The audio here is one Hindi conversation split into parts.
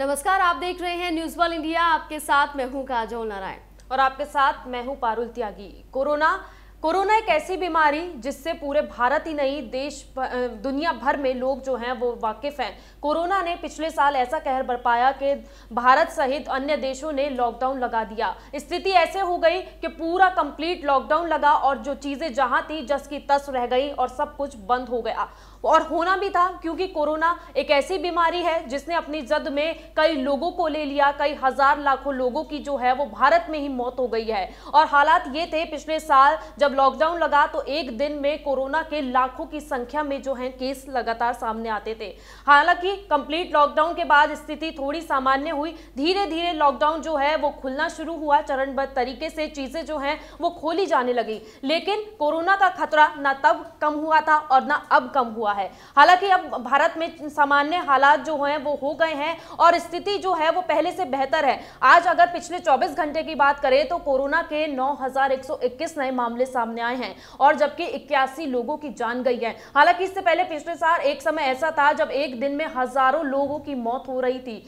नमस्कार आप देख रहे हैं न्यूज वन इंडिया आपके साथ मैं हूं काजोल नारायण और आपके साथ मैं हूं पारुल त्यागी कोरोना कोरोना एक ऐसी बीमारी जिससे पूरे भारत ही नहीं देश दुनिया भर में लोग जो हैं वो वाकिफ हैं कोरोना ने पिछले साल ऐसा कहर बरपाया कि भारत सहित अन्य देशों ने लॉकडाउन लगा दिया स्थिति ऐसे हो गई कि पूरा कंप्लीट लॉकडाउन लगा और जो चीज़ें जहां थी जस की तस रह गई और सब कुछ बंद हो गया और होना भी था क्योंकि कोरोना एक ऐसी बीमारी है जिसने अपनी जद में कई लोगों को ले लिया कई हज़ार लाखों लोगों की जो है वो भारत में ही मौत हो गई है और हालात ये थे पिछले साल जब जब लॉकडाउन लगा तो एक दिन में कोरोना के लाखों की संख्या में जो है केस लगातार सामने आते थे हालांकि कंप्लीट लॉकडाउन के बाद स्थिति थोड़ी सामान्य हुई धीरे धीरे लॉकडाउन जो है वो खुलना शुरू हुआ चरणबद्ध तरीके से चीजें जो है वो खोली जाने लगी लेकिन कोरोना का खतरा ना तब कम हुआ था और ना अब कम हुआ है हालांकि अब भारत में सामान्य हालात जो है वो हो गए हैं और स्थिति जो है वो पहले से बेहतर है आज अगर पिछले चौबीस घंटे की बात करें तो कोरोना के नौ नए मामले सामने आए हैं और जबकि इक्यासी लोगों की जान गई है हालांकि इससे पहले पिछले साल एक समय ऐसा था जब एक दिन में हजारों लोगों की मौत हो रही थी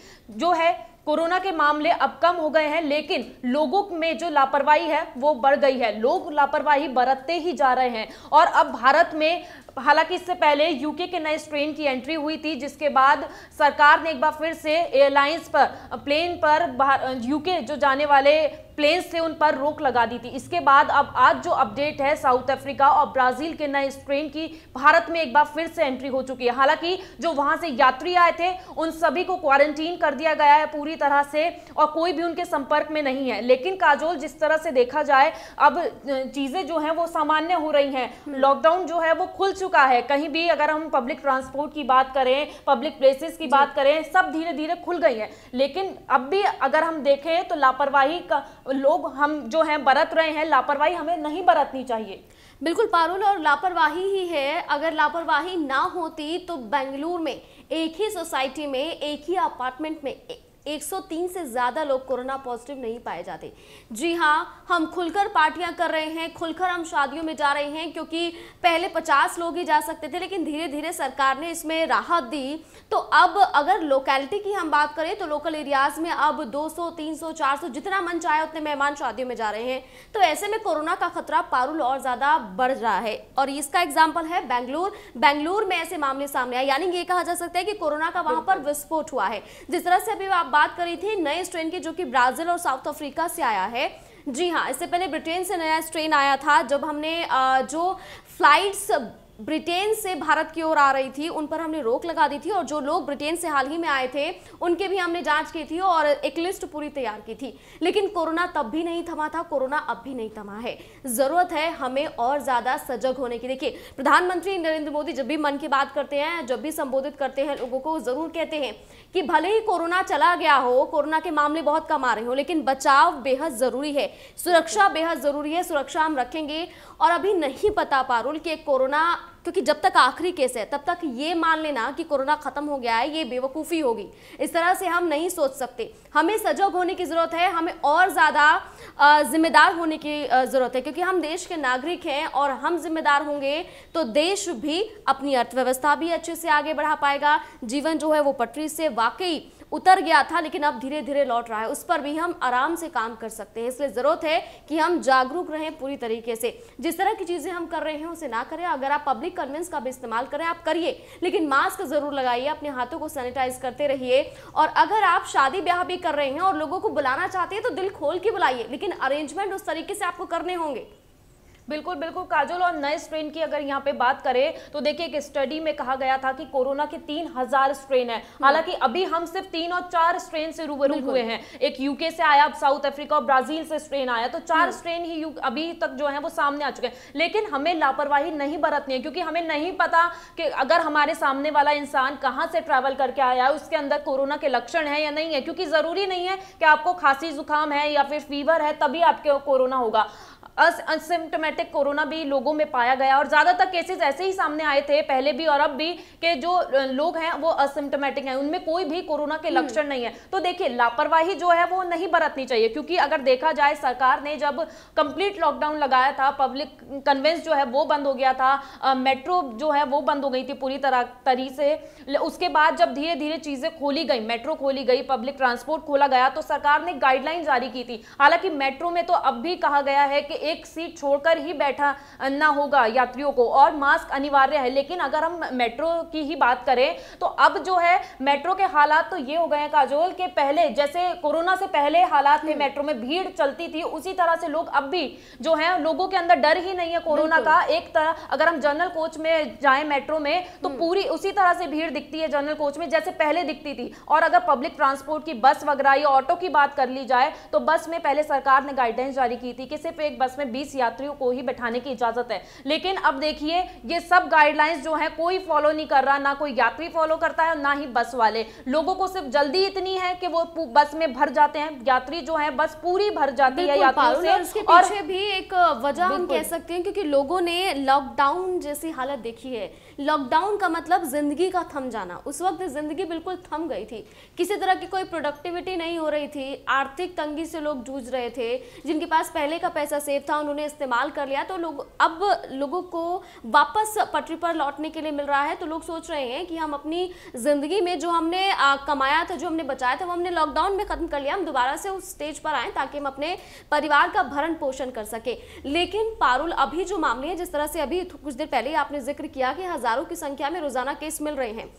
जो है कोरोना के मामले अब कम हो गए हैं लेकिन लोगों में जो लापरवाही है वो बढ़ गई है लोग लापरवाही बरतते ही जा रहे हैं और अब भारत में हालांकि इससे पहले यूके के नए ट्रेन की एंट्री हुई थी जिसके बाद सरकार ने एक बार फिर से एयरलाइंस पर प्लेन पर यूके जो जाने वाले प्लेन से उन पर रोक लगा दी थी इसके बाद अब आज जो अपडेट है साउथ अफ्रीका और ब्राजील के नए ट्रेन की भारत में एक बार फिर से एंट्री हो चुकी है हालांकि जो वहां से यात्री आए थे उन सभी को क्वारंटीन कर दिया गया है पूरी तरह से और कोई भी उनके संपर्क में नहीं है लेकिन काजोल जिस तरह से देखा जाए अब चीजें जो है वो सामान्य हो रही है लॉकडाउन हम्म। जो है वो खुल चुकी चुका है कहीं भी अगर हम पब्लिक ट्रांसपोर्ट की बात करें पब्लिक प्लेसेस की बात करें सब धीरे धीरे खुल गई है लेकिन अब भी अगर हम देखें तो लापरवाही का लोग हम जो हैं बरत रहे हैं लापरवाही हमें नहीं बरतनी चाहिए बिल्कुल पारुल और लापरवाही ही है अगर लापरवाही ना होती तो बेंगलुरु में एक ही सोसाइटी में एक ही अपार्टमेंट में 103 से ज़्यादा लोग कोरोना पॉजिटिव नहीं पाए जाते जी हाँ हम खुलकर पार्टियां कर रहे हैं खुलकर हम शादियों में जा रहे हैं क्योंकि पहले 50 लोग ही जा सकते थे लेकिन धीरे धीरे सरकार ने इसमें राहत दी तो अब अगर लोकेलिटी की हम बात करें तो लोकल एरियाज़ में अब 200, 300, 400 जितना मन चाहे उतने मेहमान शादियों में जा रहे हैं तो ऐसे में कोरोना का खतरा पारुल और ज़्यादा बढ़ रहा है और इसका एग्जाम्पल है बैंगलोर बैंगलोर में ऐसे मामले सामने आए यानी ये कहा जा सकता है कि कोरोना का वहां पर विस्फोट हुआ है जिस तरह से अभी आप बात कर रही थी नए स्ट्रेन की जो कि ब्राजील और साउथ अफ्रीका से आया है जी हाँ इससे पहले ब्रिटेन से नया स्ट्रेन आया था जब हमने जो फ्लाइट्स ब्रिटेन से भारत की ओर आ रही थी उन पर हमने रोक लगा दी थी और जो लोग ब्रिटेन से हाल ही में आए थे उनके भी हमने जांच की थी और एक लिस्ट पूरी तैयार की थी लेकिन कोरोना तब भी नहीं थमा था कोरोना अब भी नहीं थमा है जरूरत है हमें और ज्यादा सजग होने की देखिए प्रधानमंत्री नरेंद्र मोदी जब भी मन की बात करते हैं जब भी संबोधित करते हैं लोगों को जरूर कहते हैं कि भले ही कोरोना चला गया हो कोरोना के मामले बहुत कम आ रहे हो लेकिन बचाव बेहद जरूरी है सुरक्षा बेहद जरूरी है सुरक्षा हम रखेंगे और अभी नहीं पता पारुल कि कोरोना क्योंकि जब तक आखिरी केस है तब तक ये मान लेना कि कोरोना खत्म हो गया है ये बेवकूफ़ी होगी इस तरह से हम नहीं सोच सकते हमें सजग होने की ज़रूरत है हमें और ज़्यादा जिम्मेदार होने की ज़रूरत है क्योंकि हम देश के नागरिक हैं और हम जिम्मेदार होंगे तो देश भी अपनी अर्थव्यवस्था भी अच्छे से आगे बढ़ा पाएगा जीवन जो है वो पटरी से वाकई उतर गया था लेकिन अब धीरे धीरे लौट रहा है उस पर भी हम आराम से काम कर सकते हैं इसलिए ज़रूरत है कि हम जागरूक रहें पूरी तरीके से जिस तरह की चीज़ें हम कर रहे हैं उसे ना करें अगर आप पब्लिक कन्वेंस का भी इस्तेमाल करें आप करिए लेकिन मास्क ज़रूर लगाइए अपने हाथों को सैनिटाइज करते रहिए और अगर आप शादी ब्याह भी कर रहे हैं और लोगों को बुलाना चाहते हैं तो दिल खोल के बुलाइए लेकिन अरेंजमेंट उस तरीके से आपको करने होंगे बिल्कुल बिल्कुल काजल और नए स्ट्रेन की अगर यहाँ पे बात करें तो देखिए एक स्टडी में कहा गया था कि कोरोना के तीन हजार स्ट्रेन है हम्म। हालांकि अभी हम सिर्फ तीन और चार स्ट्रेन से रूबरू हुए हैं एक यूके से आया अब साउथ अफ्रीका और ब्राजील से स्ट्रेन आया तो चार स्ट्रेन हम्म। ही अभी तक जो है वो सामने आ चुके हैं लेकिन हमें लापरवाही नहीं बरतनी है क्योंकि हमें नहीं पता कि अगर हमारे सामने वाला इंसान कहाँ से ट्रैवल करके आया है उसके अंदर कोरोना के लक्षण है या नहीं है क्योंकि जरूरी नहीं है कि आपको खांसी जुकाम है या फिर फीवर है तभी आपके कोरोना होगा असिम्टोमेटिक कोरोना भी लोगों में पाया गया और ज़्यादातर केसेस ऐसे ही सामने आए थे पहले भी और अब भी के जो लोग हैं वो असिम्टोमेटिक हैं उनमें कोई भी कोरोना के हम्म। लक्षण नहीं है तो देखिए लापरवाही जो है वो नहीं बरतनी चाहिए क्योंकि अगर देखा जाए सरकार ने जब कंप्लीट लॉकडाउन लगाया था पब्लिक कन्वेंस जो है वो बंद हो गया था मेट्रो जो है वो बंद हो गई थी पूरी तरह तरी से उसके बाद जब धीरे धीरे चीज़ें खोली गई मेट्रो खोली गई पब्लिक ट्रांसपोर्ट खोला गया तो सरकार ने गाइडलाइन जारी की थी हालांकि मेट्रो में तो अब भी कहा गया है कि एक सीट छोड़कर ही बैठा ना होगा यात्रियों को और मास्क अनिवार्य है लेकिन अगर हम मेट्रो की ही बात करें तो अब जो है मेट्रो के हालात तो ये हो गए हैं काजोल के पहले जैसे कोरोना से पहले हालात में हम्म। मेट्रो में भीड़ चलती थी उसी तरह से लोग अब भी जो है लोगों के अंदर डर ही नहीं है कोरोना का एक तरह अगर हम जनरल कोच में जाए मेट्रो में तो हम्म। पूरी उसी तरह से भीड़ दिखती है जनरल कोच में जैसे पहले दिखती थी और अगर पब्लिक ट्रांसपोर्ट की बस वगैरह या ऑटो की बात कर ली जाए तो बस में पहले सरकार ने गाइडलाइंस जारी की थी कि सिर्फ एक बस में 20 यात्रियों को ही बैठाने की इजाजत है लेकिन अब देखिए ये सब गाइडलाइंस जो है कोई फॉलो नहीं कर रहा ना कोई यात्री फॉलो करता है ना ही बस वाले लोगों को सिर्फ जल्दी इतनी है कि वो बस में भर जाते हैं यात्री जो है बस पूरी भर जाती है यात्रियों से और भी एक वजह हम कह सकते हैं क्योंकि लोगों ने लॉकडाउन जैसी हालत देखी है लॉकडाउन का मतलब जिंदगी का थम जाना उस वक्त जिंदगी बिल्कुल थम गई थी किसी तरह की कोई प्रोडक्टिविटी नहीं हो रही थी आर्थिक तंगी से लोग जूझ रहे थे जिनके पास पहले का पैसा सेव स्टेप था उन्होंने इस्तेमाल कर लिया तो लोग अब लोगों को वापस पटरी पर लौटने के लिए मिल रहा है तो लोग सोच रहे हैं कि हम अपनी ज़िंदगी में जो हमने आ, कमाया था जो हमने बचाया था वो हमने लॉकडाउन में ख़त्म कर लिया हम दोबारा से उस स्टेज पर आए ताकि हम अपने परिवार का भरण पोषण कर सके लेकिन पारुल अभी जो मामले हैं जिस तरह से अभी कुछ देर पहले आपने जिक्र किया कि हज़ारों की संख्या में रोज़ाना केस मिल रहे हैं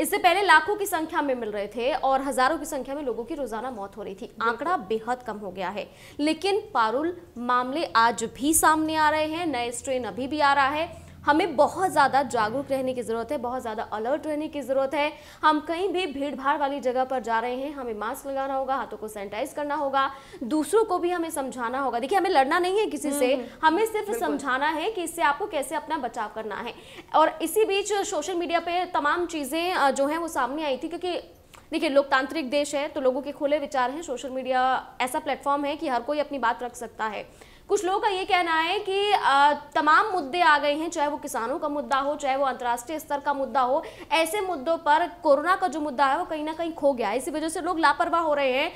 इससे पहले लाखों की संख्या में मिल रहे थे और हजारों की संख्या में लोगों की रोजाना मौत हो रही थी आंकड़ा बेहद कम हो गया है लेकिन पारुल मामले आज भी सामने आ रहे हैं नए स्ट्रेन अभी भी आ रहा है हमें बहुत ज़्यादा जागरूक रहने की ज़रूरत है बहुत ज़्यादा अलर्ट रहने की ज़रूरत है हम कहीं भी भीड़ भाड़ वाली जगह पर जा रहे हैं हमें मास्क लगाना होगा हाथों को सैनिटाइज करना होगा दूसरों को भी हमें समझाना होगा देखिए हमें लड़ना नहीं है किसी से हम्म, हम्म। हमें सिर्फ समझाना है कि इससे आपको कैसे अपना बचाव करना है और इसी बीच सोशल मीडिया पर तमाम चीज़ें जो हैं वो सामने आई थी क्योंकि देखिए लोकतांत्रिक देश है तो लोगों के खुले विचार हैं सोशल मीडिया ऐसा प्लेटफॉर्म है कि हर कोई अपनी बात रख सकता है कुछ लोगों का ये कहना है कि आ, तमाम मुद्दे आ गए हैं चाहे वो किसानों का मुद्दा हो चाहे वो अंतर्राष्ट्रीय स्तर का मुद्दा हो ऐसे मुद्दों पर कोरोना का जो मुद्दा है वो कहीं ना कहीं खो गया इसी वजह से लोग लापरवाह हो रहे हैं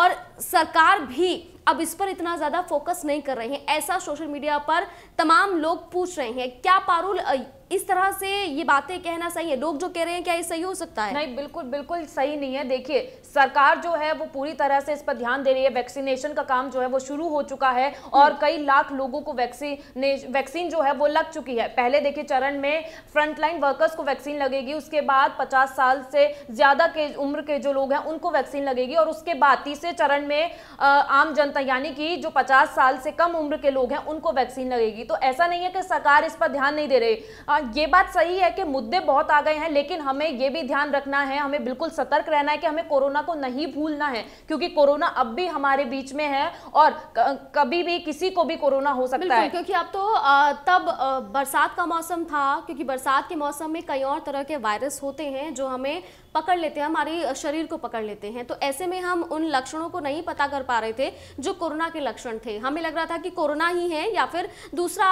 और सरकार भी अब इस पर इतना ज़्यादा फोकस नहीं कर रहे हैं ऐसा सोशल मीडिया पर तमाम लोग पूछ रहे हैं क्या पारुल इस तरह से ये बातें कहना सही है लोग जो कह रहे हैं क्या ये सही हो सकता है नहीं बिल्कुल बिल्कुल सही नहीं है देखिए सरकार जो है वो पूरी तरह से इस पर ध्यान दे रही है वैक्सीनेशन का काम जो है वो शुरू हो चुका है और हम्म। कई लाख लोगों को वैक्सीने वैक्सीन जो है वो लग चुकी है पहले देखिए चरण में फ्रंटलाइन वर्कर्स को वैक्सीन लगेगी उसके बाद पचास साल से ज़्यादा के उम्र के जो लोग हैं उनको वैक्सीन लगेगी और उसके बाद तीसरे चरण में आम जनता जनता यानी कि जो 50 साल से कम उम्र के लोग हैं उनको वैक्सीन लगेगी तो ऐसा नहीं है कि सरकार इस पर ध्यान नहीं दे रही ये बात सही है कि मुद्दे बहुत आ गए हैं लेकिन हमें ये भी ध्यान रखना है हमें बिल्कुल सतर्क रहना है कि हमें कोरोना को नहीं भूलना है क्योंकि कोरोना अब भी हमारे बीच में है और कभी भी किसी को भी कोरोना हो सकता है क्योंकि अब तो तब बरसात का मौसम था क्योंकि बरसात के मौसम में कई और तरह के वायरस होते हैं जो हमें पकड़ लेते हैं हमारे शरीर को पकड़ लेते हैं तो ऐसे में हम उन लक्षणों को नहीं पता कर पा रहे थे जो कोरोना के लक्षण थे हमें लग रहा था कि कोरोना ही है या फिर दूसरा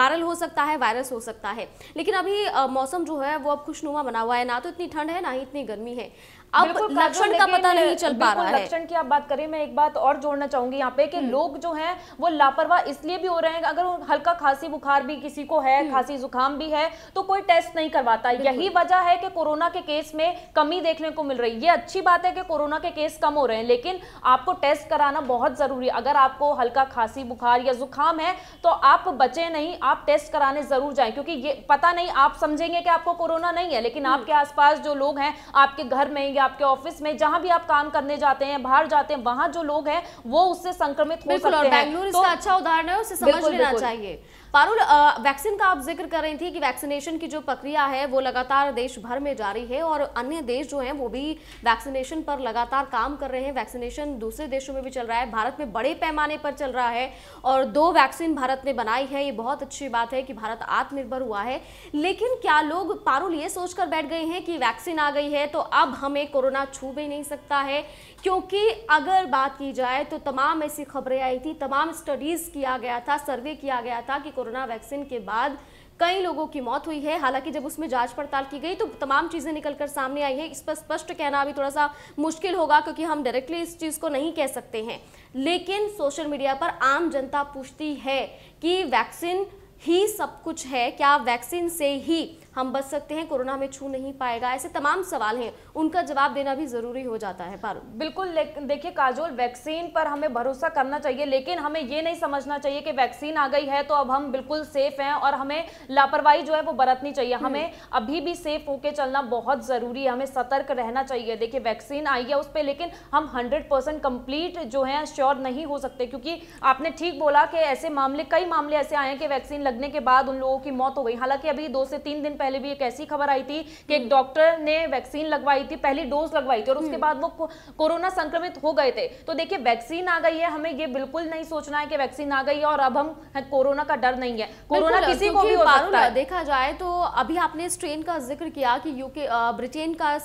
वायरल हो सकता है वायरस हो सकता है लेकिन अभी मौसम जो है वो अब खुशनुमा बना हुआ है ना तो इतनी ठंड है ना ही इतनी गर्मी है अब लक्षण का पता नहीं चल पा रहा है लक्षण की आप बात करें मैं एक बात और जोड़ना चाहूंगी यहाँ पे कि हम्म। लोग जो हैं वो लापरवाह इसलिए भी हो रहे हैं अगर हल्का खांसी बुखार भी किसी को है हम्म। खांसी जुकाम भी है तो कोई टेस्ट नहीं करवाता यही वजह है कि कोरोना के केस में कमी देखने को मिल रही है ये अच्छी बात है कि कोरोना के केस कम हो रहे हैं लेकिन आपको टेस्ट कराना बहुत जरूरी है अगर आपको हल्का खांसी बुखार या जुकाम है तो आप बचे नहीं आप टेस्ट कराने जरूर जाए क्योंकि ये पता नहीं आप समझेंगे कि आपको कोरोना नहीं है लेकिन हम्म। आपके आसपास जो लोग हैं आपके घर में या आपके ऑफिस में जहां भी आप काम करने जाते हैं बाहर जाते हैं वहां जो लोग हैं वो उससे संक्रमित हो सकते हैं बेंगलुरु इसका तो अच्छा उदाहरण है उसे समझ लेना चाहिए पारुल वैक्सीन का आप जिक्र कर रही थी कि वैक्सीनेशन की जो प्रक्रिया है वो लगातार देश भर में जारी है और अन्य देश जो हैं वो भी वैक्सीनेशन पर लगातार काम कर रहे हैं वैक्सीनेशन दूसरे देशों में भी चल रहा है भारत में बड़े पैमाने पर चल रहा है और दो वैक्सीन भारत ने बनाई है ये बहुत अच्छी बात है कि भारत आत्मनिर्भर हुआ है लेकिन क्या लोग पारुल ये सोचकर बैठ गए हैं कि वैक्सीन आ गई है तो अब हमें कोरोना छू भी नहीं सकता है क्योंकि अगर बात की जाए तो तमाम ऐसी खबरें आई थी तमाम स्टडीज़ किया गया था सर्वे किया गया था कि कोरोना वैक्सीन के बाद कई लोगों की मौत हुई है हालांकि जब उसमें जांच पड़ताल की गई तो तमाम चीज़ें निकलकर सामने आई है इस पर स्पष्ट कहना अभी थोड़ा सा मुश्किल होगा क्योंकि हम डायरेक्टली इस चीज़ को नहीं कह सकते हैं लेकिन सोशल मीडिया पर आम जनता पूछती है कि वैक्सीन ही सब कुछ है क्या वैक्सीन से ही हम बच सकते हैं कोरोना हमें छू नहीं पाएगा ऐसे तमाम सवाल हैं उनका जवाब देना भी ज़रूरी हो जाता है पारू बिल्कुल देखिए काजोल वैक्सीन पर हमें भरोसा करना चाहिए लेकिन हमें ये नहीं समझना चाहिए कि वैक्सीन आ गई है तो अब हम बिल्कुल सेफ हैं और हमें लापरवाही जो है वो बरतनी चाहिए हम्म। हमें अभी भी सेफ होके चलना बहुत ज़रूरी है हमें सतर्क रहना चाहिए देखिए वैक्सीन आई है उस पर लेकिन हम हंड्रेड परसेंट कंप्लीट जो है श्योर नहीं हो सकते क्योंकि आपने ठीक बोला कि ऐसे मामले कई मामले ऐसे आए हैं कि वैक्सीन लगने के बाद उन लोगों की मौत हो गई हालांकि अभी दो से तीन दिन पहले भी एक ऐसी खबर आई थी कि एक हम्म। डॉक्टर ने वैक्सीन लगवाई थी पहली डोज लगवाई थी और उसके हम्म। बाद वो कोरोना संक्रमित हो गए थे तो देखिए वैक्सीन आ गई है हमें ये बिल्कुल नहीं सोचना है कि वैक्सीन आ गई है और अब हम कोरोना का डर नहीं है कोरोना किसी को भी हो सकता है देखा जाए तो अभी आपने स्ट्रेन का जिक्र किया कि यूके ब्रिटेन का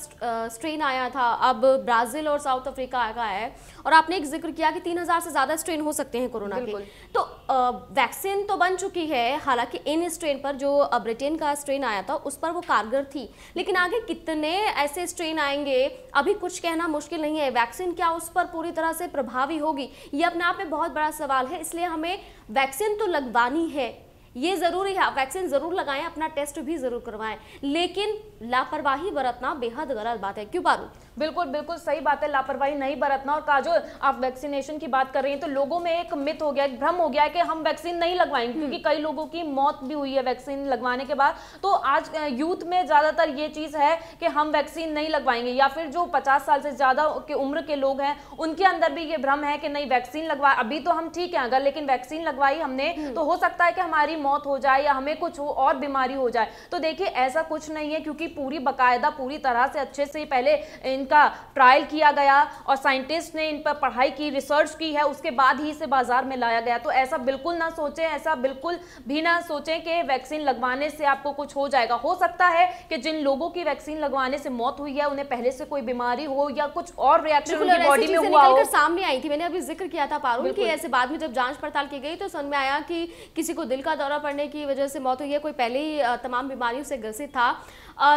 स्ट्रेन आया था अब ब्राजील और साउथ अफ्रीका आया है और आपने एक जिक्र किया कि तीन से ज्यादा स्ट्रेन हो सकते हैं कोरोना के तो वैक्सीन तो बन चुकी है हालांकि इन स्ट्रेन पर जो ब्रिटेन का स्ट्रेन आया था उस पर वो कारगर थी लेकिन आगे कितने ऐसे स्ट्रेन आएंगे अभी कुछ कहना मुश्किल नहीं है वैक्सीन क्या उस पर पूरी तरह से प्रभावी होगी ये अपने आप में बहुत बड़ा सवाल है इसलिए हमें वैक्सीन तो लगवानी है ये ज़रूरी है वैक्सीन ज़रूर लगाएं अपना टेस्ट भी ज़रूर करवाएं लेकिन लापरवाही बरतना बेहद गलत बात है क्यों बारू बिल्कुल बिल्कुल सही बात है लापरवाही नहीं बरतना और काजो आप वैक्सीनेशन की बात कर रही हैं तो लोगों में एक मिथ हो गया एक भ्रम हो गया है कि हम वैक्सीन नहीं लगवाएंगे हम्म। क्योंकि कई लोगों की मौत भी हुई है वैक्सीन लगवाने के बाद तो आज यूथ में ज़्यादातर ये चीज़ है कि हम वैक्सीन नहीं लगवाएंगे या फिर जो पचास साल से ज़्यादा के उम्र के लोग हैं उनके अंदर भी ये भ्रम है कि नहीं वैक्सीन लगवा अभी तो हम ठीक है अगर लेकिन वैक्सीन लगवाई हमने हम्म। तो हो सकता है कि हमारी मौत हो जाए या हमें कुछ हो और बीमारी हो जाए तो देखिए ऐसा कुछ नहीं है क्योंकि पूरी बाकायदा पूरी तरह से अच्छे से पहले इन इनका ट्रायल किया गया और साइंटिस्ट ने इन पर पढ़ाई की रिसर्च की है उसके बाद ही इसे बाजार में लाया गया तो ऐसा बिल्कुल ना सोचें ऐसा बिल्कुल भी ना सोचें कि वैक्सीन लगवाने से आपको कुछ हो जाएगा हो सकता है कि जिन लोगों की वैक्सीन लगवाने से मौत हुई है उन्हें पहले से कोई बीमारी हो या कुछ और रिएक्शन बॉडी में हुआ हो सामने आई थी मैंने अभी जिक्र किया था पारूल की ऐसे बाद में जब जांच पड़ताल की गई तो समझ में आया कि किसी को दिल का दौरा पड़ने की वजह से मौत हुई है कोई पहले ही तमाम बीमारियों से ग्रसित था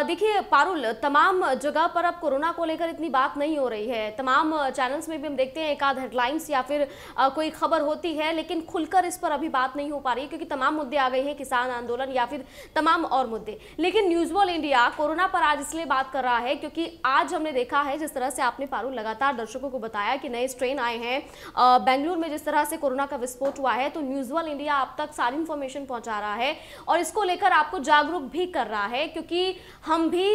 देखिए पारुल तमाम जगह पर अब कोरोना को लेकर लेकर इतनी बात नहीं हो रही है तमाम चैनल्स में भी हम देखते हैं एक आध हेडलाइंस या फिर कोई खबर होती है लेकिन खुलकर इस पर अभी बात नहीं हो पा रही क्योंकि तमाम मुद्दे आ गए हैं किसान आंदोलन या फिर तमाम और मुद्दे लेकिन न्यूज वॉल इंडिया कोरोना पर आज इसलिए बात कर रहा है क्योंकि आज हमने देखा है जिस तरह से आपने पारू लगातार दर्शकों को बताया कि नए स्ट्रेन आए हैं बेंगलुरु में जिस तरह से कोरोना का विस्फोट हुआ है तो न्यूज वॉल इंडिया आप तक सारी इंफॉर्मेशन पहुंचा रहा है और इसको लेकर आपको जागरूक भी कर रहा है क्योंकि हम भी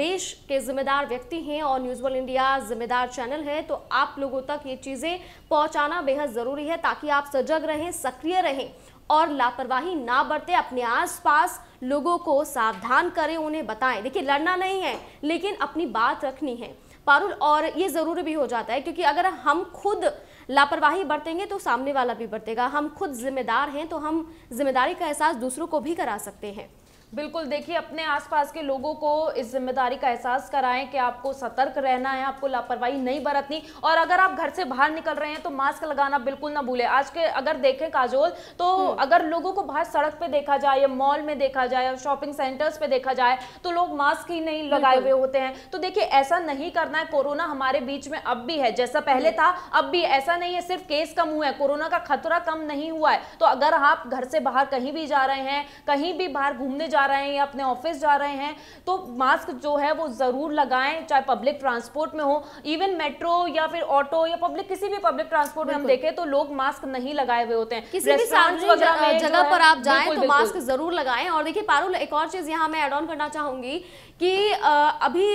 देश के जिम्मेदार व्यक्ति हैं और और न्यूज़ वन इंडिया जिम्मेदार चैनल है तो आप लोगों तक ये चीज़ें पहुंचाना बेहद ज़रूरी है ताकि आप सजग रहें सक्रिय रहें और लापरवाही ना बरतें अपने आसपास लोगों को सावधान करें उन्हें बताएं देखिए लड़ना नहीं है लेकिन अपनी बात रखनी है पारुल और ये ज़रूरी भी हो जाता है क्योंकि अगर हम खुद लापरवाही बरतेंगे तो सामने वाला भी बरतेगा हम खुद जिम्मेदार हैं तो हम जिम्मेदारी का एहसास दूसरों को भी करा सकते हैं बिल्कुल देखिए अपने आसपास के लोगों को इस जिम्मेदारी का एहसास कराएं कि आपको सतर्क रहना है आपको लापरवाही नहीं बरतनी और अगर आप घर से बाहर निकल रहे हैं तो मास्क लगाना बिल्कुल ना भूले आज के अगर देखें काजोल तो हम्म। अगर लोगों को बाहर सड़क पे देखा जाए या मॉल में देखा जाए या शॉपिंग सेंटर्स पे देखा जाए तो लोग मास्क ही नहीं लगाए हुए होते हैं तो देखिए ऐसा नहीं करना है कोरोना हमारे बीच में अब भी है जैसा पहले हम्म। था अब भी ऐसा नहीं है सिर्फ केस कम हुआ है कोरोना का खतरा कम नहीं हुआ है तो अगर आप घर से बाहर कहीं भी जा रहे हैं कहीं भी बाहर घूमने जा जा रहे हैं या अपने ऑफिस जा रहे हैं तो मास्क जो है वो ज़रूर लगाएं चाहे पब्लिक ट्रांसपोर्ट में हो इवन मेट्रो या फिर ऑटो या पब्लिक किसी भी पब्लिक ट्रांसपोर्ट में हम देखें तो लोग मास्क नहीं लगाए हुए होते हैं जगह पर आप जाए तो मास्क ज़रूर लगाए और देखिए पारुल एक और चीज़ यहाँ मैं एड ऑन करना चाहूंगी कि अभी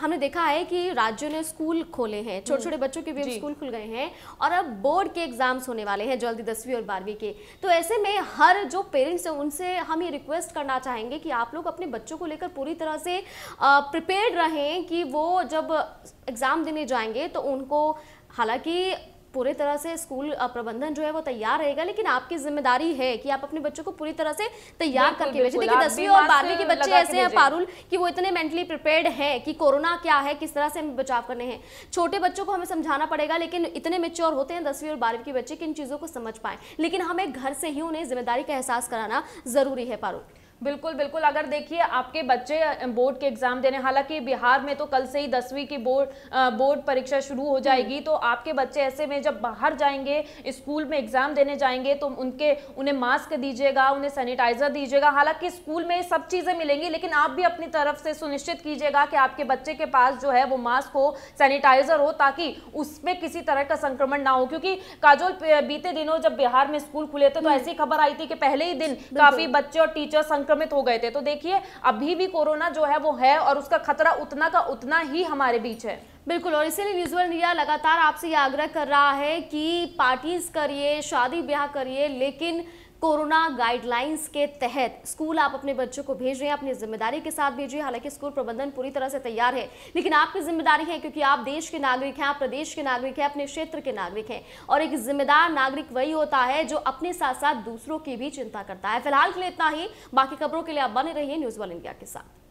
हमने देखा है कि राज्यों ने स्कूल खोले हैं छोटे छोटे हम्म। बच्चों के भी स्कूल खुल गए हैं और अब बोर्ड के एग्जाम्स होने वाले हैं जल्दी दसवीं और बारहवीं के तो ऐसे में हर जो पेरेंट्स हैं उनसे हम ये रिक्वेस्ट करना चाहेंगे कि आप लोग अपने बच्चों को लेकर पूरी तरह से प्रिपेयर रहें कि वो जब एग्ज़ाम देने जाएंगे तो उनको हालांकि पूरे तरह से स्कूल प्रबंधन जो है वो तैयार रहेगा लेकिन आपकी जिम्मेदारी है कि आप अपने बच्चों को पूरी तरह से तैयार करके भेजें देखिए दसवीं और बारहवीं के बच्चे ऐसे हैं पारुल कि वो इतने मेंटली प्रिपेयर्ड है कि कोरोना क्या है किस तरह से हमें बचाव करने हैं छोटे बच्चों को हमें समझाना पड़ेगा लेकिन इतने मेच्योर होते हैं दसवीं और बारहवीं के बच्चे कि इन चीज़ों को समझ पाएँ लेकिन हमें घर से ही उन्हें जिम्मेदारी का एहसास कराना ज़रूरी है पारुल बिल्कुल बिल्कुल अगर देखिए आपके बच्चे बोर्ड के एग्जाम देने हालांकि बिहार में तो कल से ही दसवीं की बोर्ड बोर्ड परीक्षा शुरू हो जाएगी हम्म। तो आपके बच्चे ऐसे में जब बाहर जाएंगे स्कूल में एग्जाम देने जाएंगे तो उनके उन्हें मास्क दीजिएगा उन्हें सैनिटाइजर दीजिएगा हालांकि स्कूल में सब चीज़ें मिलेंगी लेकिन आप भी अपनी तरफ से सुनिश्चित कीजिएगा कि आपके बच्चे के पास जो है वो मास्क हो सैनिटाइजर हो ताकि उसमें किसी तरह का संक्रमण ना हो क्योंकि काजोल बीते दिनों जब बिहार में स्कूल खुले थे तो हम्म। ऐसी खबर आई थी कि पहले ही दिन काफी बच्चे और टीचर संक्रमित हो गए थे तो देखिए अभी भी कोरोना जो है वो है और उसका खतरा उतना का उतना ही हमारे बीच है बिल्कुल और इसीलिए न्यूज वन इंडिया लगातार आपसे ये आग्रह कर रहा है कि पार्टीज करिए शादी ब्याह करिए लेकिन कोरोना गाइडलाइंस के तहत स्कूल आप अपने बच्चों को भेज रहे हैं अपनी जिम्मेदारी के साथ भेजिए हालांकि स्कूल प्रबंधन पूरी तरह से तैयार है लेकिन आपकी जिम्मेदारी है क्योंकि आप देश के नागरिक हैं आप प्रदेश के नागरिक हैं अपने क्षेत्र के नागरिक हैं और एक जिम्मेदार नागरिक वही होता है जो अपने साथ साथ दूसरों की भी चिंता करता है फिलहाल के लिए इतना ही बाकी खबरों के लिए आप बने रहिए न्यूज वन इंडिया के साथ